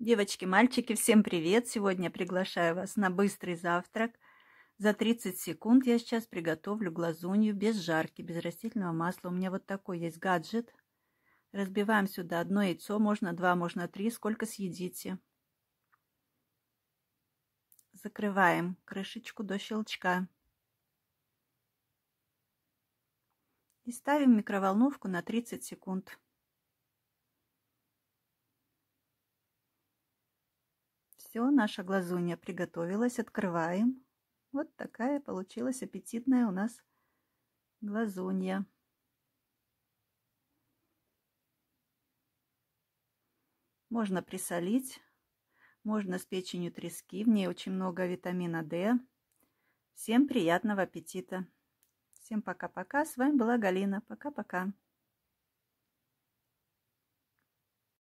Девочки, мальчики, всем привет! Сегодня приглашаю вас на быстрый завтрак. За 30 секунд я сейчас приготовлю глазунью без жарки, без растительного масла. У меня вот такой есть гаджет. Разбиваем сюда одно яйцо, можно два, можно три, сколько съедите. Закрываем крышечку до щелчка. И ставим микроволновку на 30 секунд. Все, наша глазунья приготовилась, открываем. Вот такая получилась аппетитная у нас глазунья. Можно присолить, можно с печенью трески, в ней очень много витамина D. Всем приятного аппетита! Всем пока-пока, с вами была Галина, пока-пока!